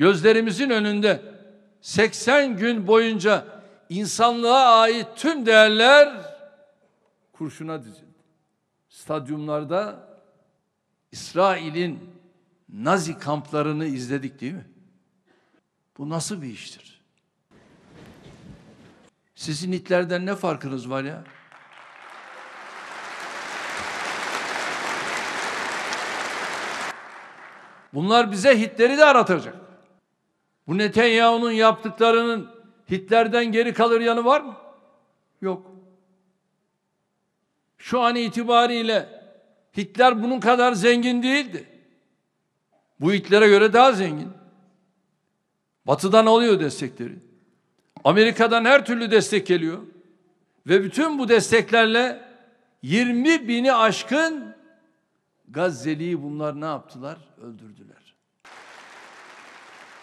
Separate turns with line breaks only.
gözlerimizin önünde 80 gün boyunca insanlığa ait tüm değerler kurşuna dizildi. Stadyumlarda İsrail'in Nazi kamplarını izledik değil mi? Bu nasıl bir iştir? Sizin itlerden ne farkınız var ya? Bunlar bize Hitler'i de aratacak. Bu Netanyahu'nun yaptıklarının Hitler'den geri kalır yanı var mı? Yok. Şu an itibariyle Hitler bunun kadar zengin değildi. Bu Hitler'e göre daha zengin. Batı'dan alıyor destekleri. Amerika'dan her türlü destek geliyor. Ve bütün bu desteklerle 20 bini aşkın Gazze'liyi bunlar ne yaptılar? Öldürdüler.